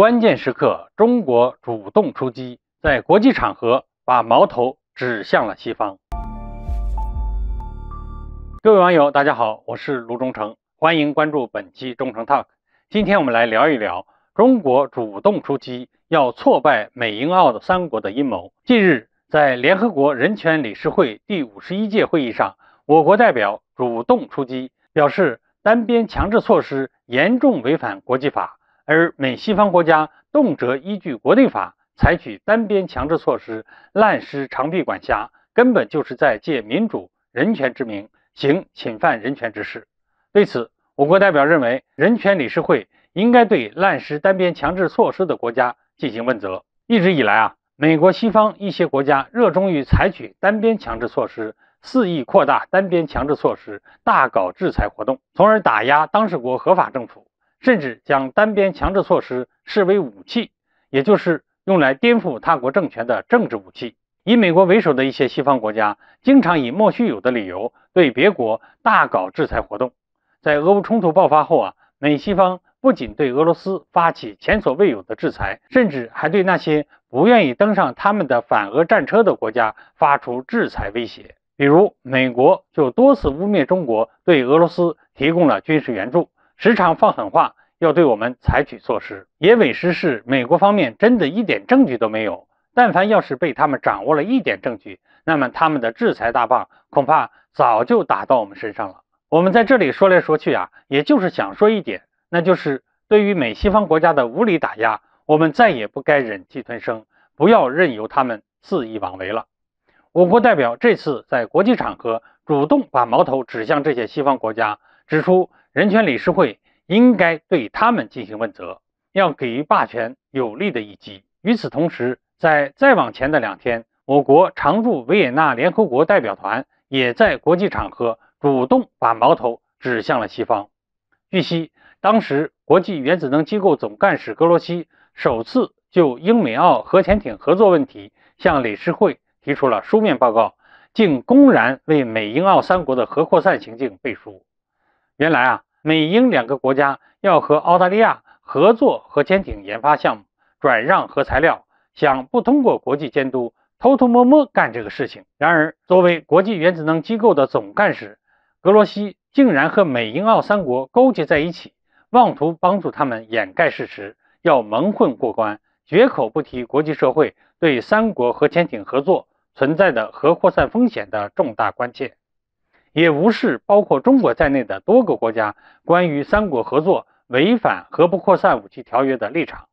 关键时刻，中国主动出击，在国际场合把矛头指向了西方。各位网友，大家好，我是卢忠诚，欢迎关注本期忠诚 talk。今天我们来聊一聊中国主动出击，要挫败美英澳的三国的阴谋。近日，在联合国人权理事会第五十一届会议上，我国代表主动出击，表示单边强制措施严重违反国际法。而美西方国家动辄依据国内法采取单边强制措施，滥施长臂管辖，根本就是在借民主人权之名行侵犯人权之事。对此，我国代表认为，人权理事会应该对滥施单边强制措施的国家进行问责。一直以来啊，美国西方一些国家热衷于采取单边强制措施，肆意扩大单边强制措施，大搞制裁活动，从而打压当事国合法政府。甚至将单边强制措施视为武器，也就是用来颠覆他国政权的政治武器。以美国为首的一些西方国家，经常以莫须有的理由对别国大搞制裁活动。在俄乌冲突爆发后啊，美西方不仅对俄罗斯发起前所未有的制裁，甚至还对那些不愿意登上他们的反俄战车的国家发出制裁威胁。比如，美国就多次污蔑中国对俄罗斯提供了军事援助。时常放狠话，要对我们采取措施，也委实是美国方面真的一点证据都没有。但凡要是被他们掌握了一点证据，那么他们的制裁大棒恐怕早就打到我们身上了。我们在这里说来说去啊，也就是想说一点，那就是对于美西方国家的无理打压，我们再也不该忍气吞声，不要任由他们肆意妄为了。我国代表这次在国际场合主动把矛头指向这些西方国家，指出。人权理事会应该对他们进行问责，要给予霸权有力的一击。与此同时，在再往前的两天，我国常驻维也纳联合国代表团也在国际场合主动把矛头指向了西方。据悉，当时国际原子能机构总干事格罗西首次就英美澳核潜艇合作问题向理事会提出了书面报告，竟公然为美英澳三国的核扩散行径背书。原来啊，美英两个国家要和澳大利亚合作核潜艇研发项目，转让核材料，想不通过国际监督，偷偷摸摸干这个事情。然而，作为国际原子能机构的总干事，格罗西竟然和美英澳三国勾结在一起，妄图帮助他们掩盖事实，要蒙混过关，绝口不提国际社会对三国核潜艇合作存在的核扩散风险的重大关切。也无视包括中国在内的多个国家关于三国合作违反核不扩散武器条约的立场。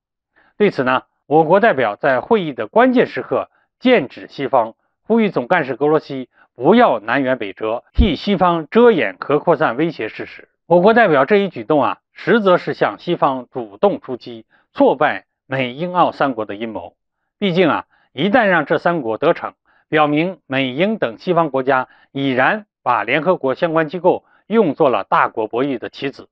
对此呢，我国代表在会议的关键时刻剑指西方，呼吁总干事格罗西不要南辕北辙，替西方遮掩核扩散威胁事实。我国代表这一举动啊，实则是向西方主动出击，挫败美英澳三国的阴谋。毕竟啊，一旦让这三国得逞，表明美英等西方国家已然。把联合国相关机构用作了大国博弈的棋子，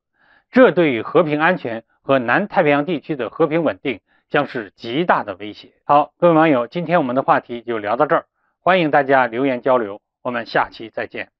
这对于和平安全和南太平洋地区的和平稳定将是极大的威胁。好，各位网友，今天我们的话题就聊到这儿，欢迎大家留言交流，我们下期再见。